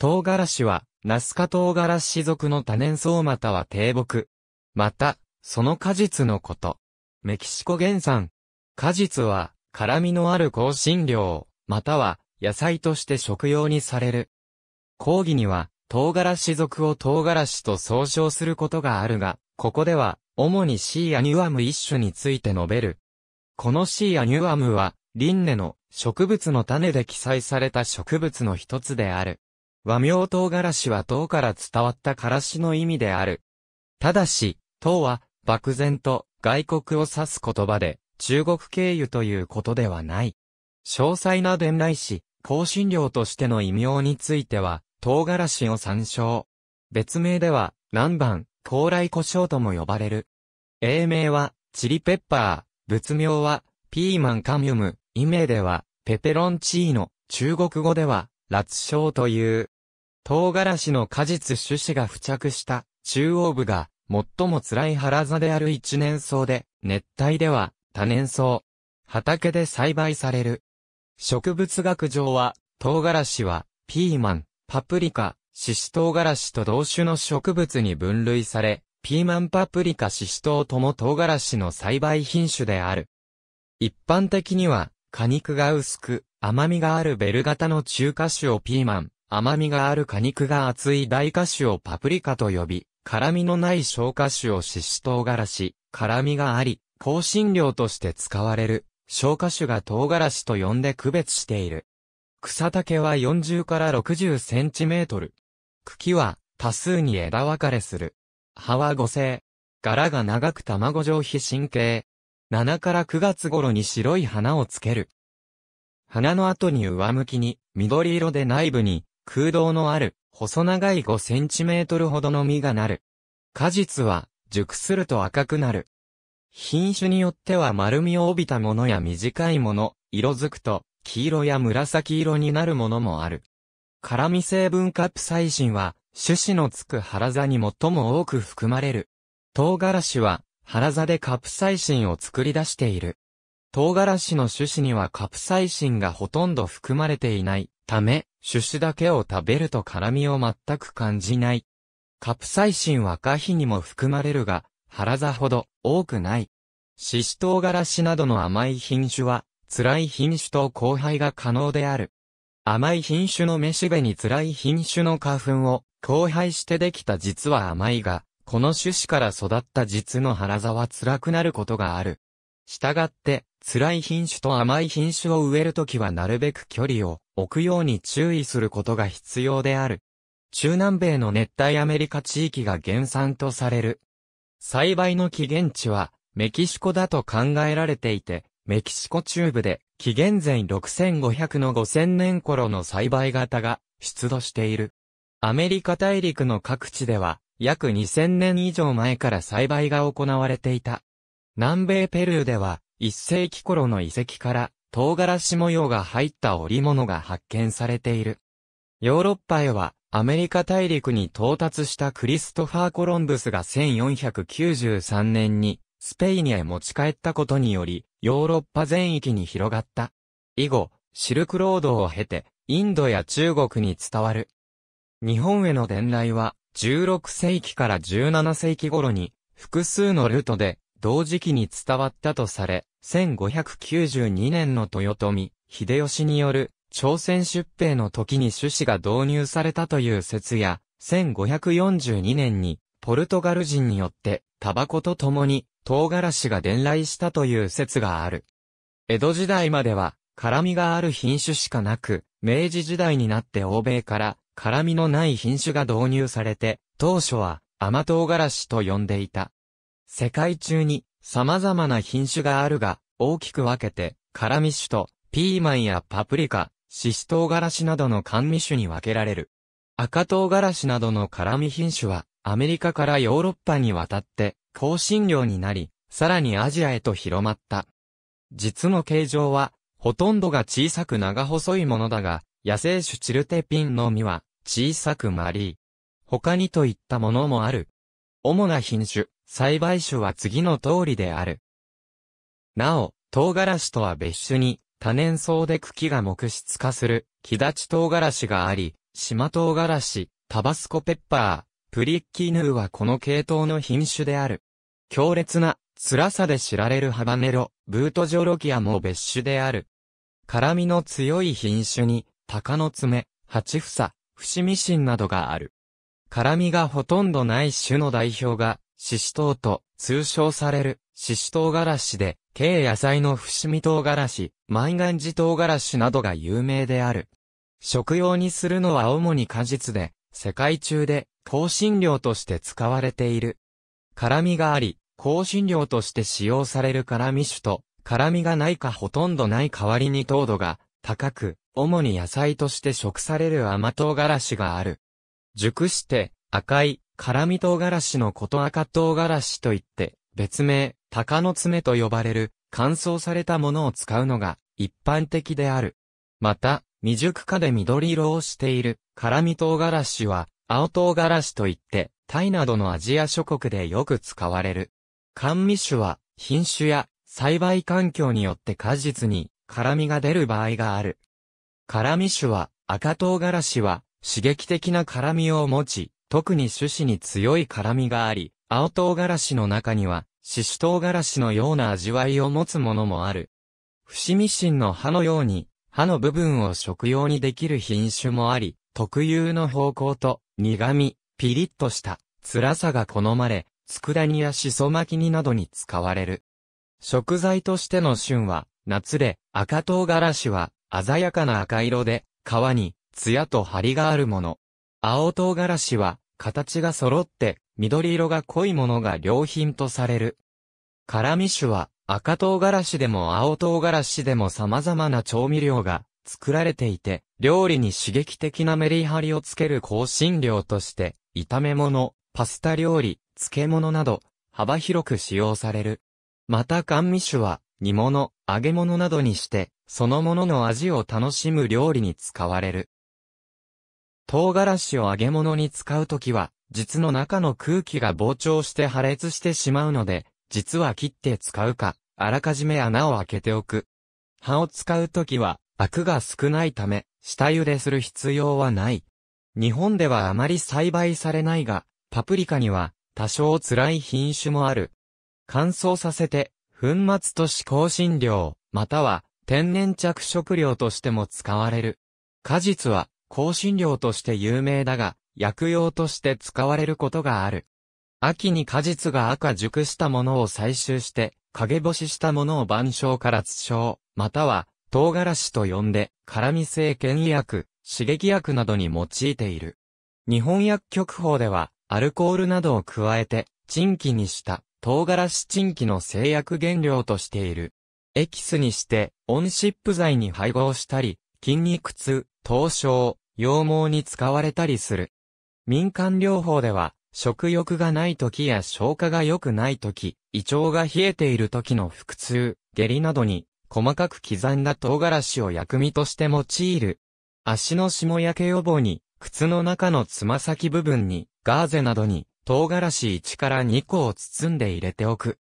唐辛子は、ナスカ唐辛子属の多年草または低木。また、その果実のこと。メキシコ原産。果実は、辛味のある香辛料、または、野菜として食用にされる。講義には、唐辛子属を唐辛子と総称することがあるが、ここでは、主にシーアニュアム一種について述べる。このシーアニュアムは、リンネの植物の種で記載された植物の一つである。和名唐辛子は唐から伝わった辛子の意味である。ただし、唐は、漠然と外国を指す言葉で、中国経由ということではない。詳細な伝来詞、香辛料としての異名については、唐辛子を参照。別名では、南蛮、高麗胡椒とも呼ばれる。英名は、チリペッパー、仏名は、ピーマンカミュム、異名では、ペペロンチーノ、中国語では、辣椒という。唐辛子の果実種子が付着した中央部が最も辛い腹座である一年草で、熱帯では多年草。畑で栽培される。植物学上は、唐辛子は、ピーマン、パプリカ、シシトウ子と同種の植物に分類され、ピーマンパプリカシシトウとも唐辛子の栽培品種である。一般的には、果肉が薄く、甘みがあるベル型の中華種をピーマン、甘みがある果肉が厚い大果種をパプリカと呼び、辛みのない小花種を獅子唐辛子、辛みがあり、香辛料として使われる、小花種が唐辛子と呼んで区別している。草丈は40から60センチメートル。茎は多数に枝分かれする。葉は五星。柄が長く卵状皮神経。7から9月頃に白い花をつける。花の後に上向きに、緑色で内部に、空洞のある、細長い5センチメートルほどの実がなる。果実は、熟すると赤くなる。品種によっては丸みを帯びたものや短いもの、色づくと、黄色や紫色になるものもある。辛味成分カプサイシンは、種子のつく腹座に最も多く含まれる。唐辛子は、腹座でカプサイシンを作り出している。唐辛子の種子にはカプサイシンがほとんど含まれていないため、種子だけを食べると辛味を全く感じない。カプサイシンは可否にも含まれるが、原座ほど多くない。シシトウガラシなどの甘い品種は、辛い品種と交配が可能である。甘い品種のめしべに辛い品種の花粉を交配してできた実は甘いが、この種子から育った実の原座は辛くなることがある。したがって、辛い品種と甘い品種を植えるときはなるべく距離を置くように注意することが必要である。中南米の熱帯アメリカ地域が原産とされる。栽培の起源地はメキシコだと考えられていて、メキシコ中部で紀元前6500の5000年頃の栽培型が出土している。アメリカ大陸の各地では約2000年以上前から栽培が行われていた。南米ペルーでは1世紀頃の遺跡から唐辛子模様が入った織物が発見されている。ヨーロッパへは、アメリカ大陸に到達したクリストファー・コロンブスが1493年にスペインへ持ち帰ったことにより、ヨーロッパ全域に広がった。以後、シルクロードを経て、インドや中国に伝わる。日本への伝来は、16世紀から17世紀頃に、複数のルートで同時期に伝わったとされ、1592年の豊臣、秀吉による朝鮮出兵の時に種子が導入されたという説や、1542年にポルトガル人によってタバコと共に唐辛子が伝来したという説がある。江戸時代までは辛味がある品種しかなく、明治時代になって欧米から辛味のない品種が導入されて、当初は甘唐辛子と呼んでいた。世界中に様々な品種があるが、大きく分けて、辛味種と、ピーマンやパプリカ、シシトウガラシなどの甘味種に分けられる。赤唐辛子などの辛味品種は、アメリカからヨーロッパに渡って、香辛料になり、さらにアジアへと広まった。実の形状は、ほとんどが小さく長細いものだが、野生種チルテピンの実は、小さく丸い。他にといったものもある。主な品種、栽培種は次の通りである。なお、唐辛子とは別種に、多年草で茎が木質化する、木立ち唐辛子があり、島唐辛子、タバスコペッパー、プリッキーヌーはこの系統の品種である。強烈な、辛さで知られるハバネロ、ブートジョロキアも別種である。辛味の強い品種に、鷹の爪、蜂房、伏見シンなどがある。辛味がほとんどない種の代表が、シシトウと通称される、シシトウガラシで、軽野菜の伏見唐辛子、万願寺唐辛子などが有名である。食用にするのは主に果実で、世界中で香辛料として使われている。辛味があり、香辛料として使用される辛味種と、辛味がないかほとんどない代わりに糖度が高く、主に野菜として食される甘唐辛子がある。熟して、赤い、辛味唐辛子のこと赤唐辛子といって、別名、鷹の爪と呼ばれる、乾燥されたものを使うのが、一般的である。また、未熟化で緑色をしている、辛味唐辛子は、青唐辛子といって、タイなどのアジア諸国でよく使われる。甘味種は、品種や、栽培環境によって果実に、辛味が出る場合がある。辛味種は、赤唐辛子は、刺激的な辛味を持ち、特に種子に強い辛味があり、青唐辛子の中には、シ種唐辛子のような味わいを持つものもある。伏見芯の葉のように、葉の部分を食用にできる品種もあり、特有の方向と、苦味、ピリッとした、辛さが好まれ、佃煮やしそ巻き煮などに使われる。食材としての旬は、夏で、赤唐辛子は、鮮やかな赤色で、皮に、艶と張りがあるもの。青唐辛子は、形が揃って、緑色が濃いものが良品とされる。辛味種は、赤唐辛子でも青唐辛子でも様々な調味料が作られていて、料理に刺激的なメリハリをつける香辛料として、炒め物、パスタ料理、漬物など、幅広く使用される。また甘味種は、煮物、揚げ物などにして、そのものの味を楽しむ料理に使われる。唐辛子を揚げ物に使うときは、実の中の空気が膨張して破裂してしまうので、実は切って使うか、あらかじめ穴を開けておく。葉を使うときは、アクが少ないため、下茹でする必要はない。日本ではあまり栽培されないが、パプリカには、多少辛い品種もある。乾燥させて、粉末とし香辛料、または、天然着色料としても使われる。果実は、香辛料として有名だが、薬用として使われることがある。秋に果実が赤熟したものを採集して、陰干ししたものを晩鐘から土症、または唐辛子と呼んで、辛味性検医薬、刺激薬などに用いている。日本薬局法では、アルコールなどを加えて、陳気にした唐辛子陳気の製薬原料としている。エキスにして、オンシップ剤に配合したり、筋肉痛、凍傷、羊毛に使われたりする。民間療法では、食欲がない時や消化が良くない時、胃腸が冷えている時の腹痛、下痢などに、細かく刻んだ唐辛子を薬味として用いる。足の霜焼け予防に、靴の中のつま先部分に、ガーゼなどに、唐辛子1から2個を包んで入れておく。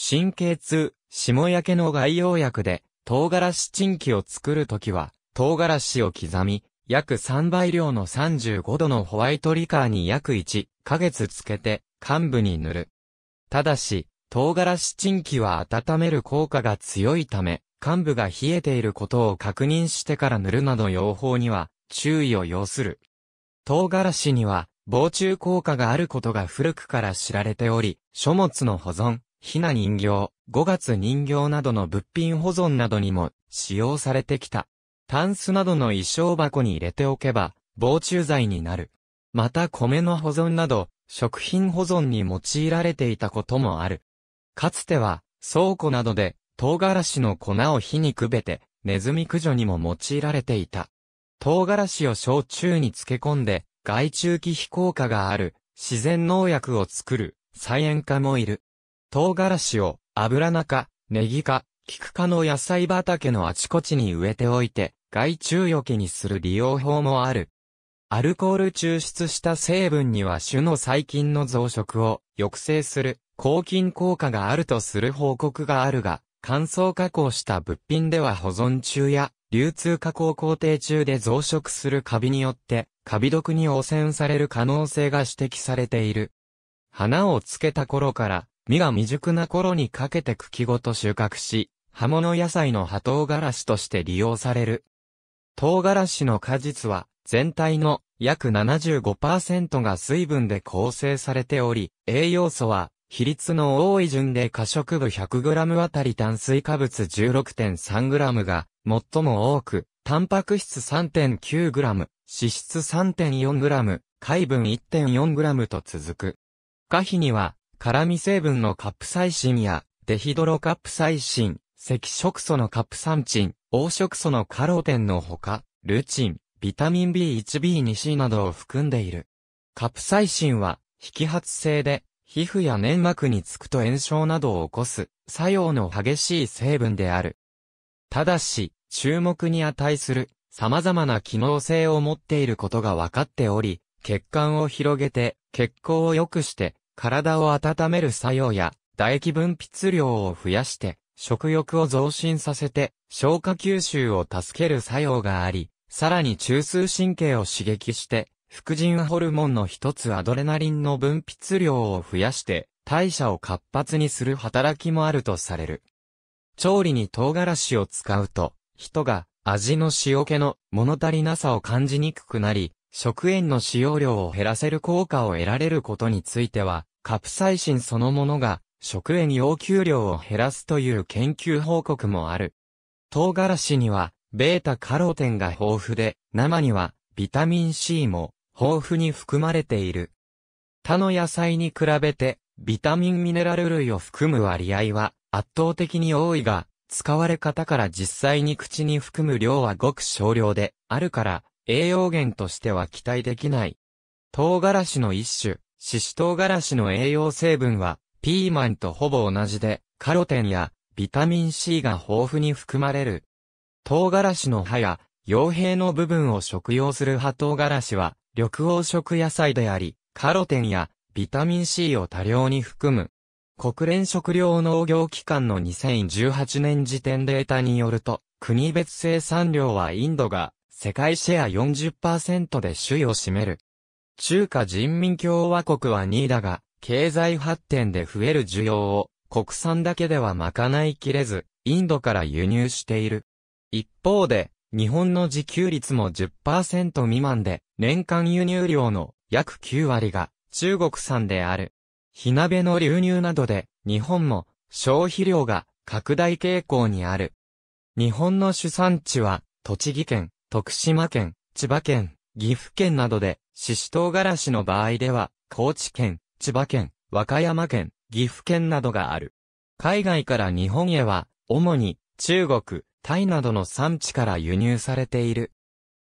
神経痛、霜焼けの外用薬で、唐辛子チンキを作るときは、唐辛子を刻み、約3倍量の35度のホワイトリカーに約1ヶ月つけて、幹部に塗る。ただし、唐辛子チンキは温める効果が強いため、幹部が冷えていることを確認してから塗るなど用法には注意を要する。唐辛子には防虫効果があることが古くから知られており、書物の保存、ひな人形、五月人形などの物品保存などにも使用されてきた。タンスなどの衣装箱に入れておけば、防虫剤になる。また米の保存など、食品保存に用いられていたこともある。かつては、倉庫などで、唐辛子の粉を火にくべて、ネズミ駆除にも用いられていた。唐辛子を焼酎に漬け込んで、害虫期非効果がある、自然農薬を作る、菜園家もいる。唐辛子を、油中、ネギか、キク科の野菜畑のあちこちに植えておいて、害虫除けにする利用法もある。アルコール抽出した成分には種の細菌の増殖を抑制する抗菌効果があるとする報告があるが、乾燥加工した物品では保存中や流通加工工程中で増殖するカビによってカビ毒に汚染される可能性が指摘されている。花をつけた頃から実が未熟な頃にかけて茎ごと収穫し、葉物野菜の葉唐辛子として利用される。唐辛子の果実は全体の約75%が水分で構成されており、栄養素は比率の多い順で可食部 100g あたり炭水化物 16.3g が最も多く、タンパク質 3.9g、脂質 3.4g、海分 1.4g と続く。可否には、辛味成分のカプサイシンやデヒドロカプサイシン、赤色素のカプサンチン、黄色素のカロテンのほか、ルチン、ビタミン B1B2C などを含んでいる。カプサイシンは、引き発性で、皮膚や粘膜につくと炎症などを起こす、作用の激しい成分である。ただし、注目に値する、様々な機能性を持っていることが分かっており、血管を広げて、血行を良くして、体を温める作用や、唾液分泌量を増やして、食欲を増進させて、消化吸収を助ける作用があり、さらに中枢神経を刺激して、副腎ホルモンの一つアドレナリンの分泌量を増やして、代謝を活発にする働きもあるとされる。調理に唐辛子を使うと、人が味の塩気の物足りなさを感じにくくなり、食塩の使用量を減らせる効果を得られることについては、カプサイシンそのものが食塩要求量を減らすという研究報告もある。唐辛子には、ベータカロテンが豊富で、生には、ビタミン C も、豊富に含まれている。他の野菜に比べて、ビタミンミネラル類を含む割合は、圧倒的に多いが、使われ方から実際に口に含む量はごく少量で、あるから、栄養源としては期待できない。唐辛子の一種、シシ唐辛子の栄養成分は、ピーマンとほぼ同じで、カロテンやビタミン C が豊富に含まれる。唐辛子の葉や、傭兵の部分を食用する葉唐辛子は、緑黄色野菜であり、カロテンやビタミン C を多量に含む。国連食糧農業機関の2018年時点データによると、国別生産量はインドが世界シェア40%で首位を占める。中華人民共和国は2位だが、経済発展で増える需要を国産だけでは賄いきれず、インドから輸入している。一方で、日本の自給率も10%未満で、年間輸入量の約9割が中国産である。火鍋の流入などで、日本も消費量が拡大傾向にある。日本の主産地は、栃木県、徳島県、千葉県、岐阜県などで、シシトウガラシの場合では、高知県、千葉県、和歌山県、岐阜県などがある。海外から日本へは、主に中国、タイなどの産地から輸入されている。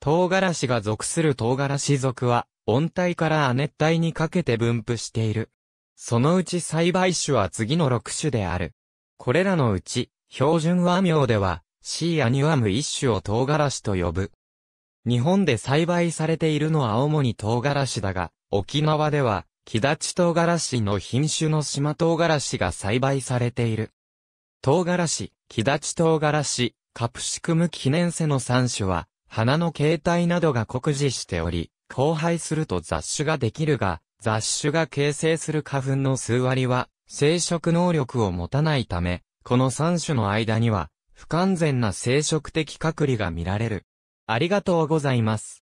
唐辛子が属する唐辛子族は、温帯から亜熱帯にかけて分布している。そのうち栽培種は次の6種である。これらのうち、標準和名では、C アニュアム一種を唐辛子と呼ぶ。日本で栽培されているのは主に唐辛子だが、沖縄では木立唐辛子の品種の島唐辛子が栽培されている。唐辛子、木立唐辛子、カプシクム記念瀬の3種は、花の形態などが酷似しており、交配すると雑種ができるが、雑種が形成する花粉の数割は、生殖能力を持たないため、この3種の間には、不完全な生殖的隔離が見られる。ありがとうございます。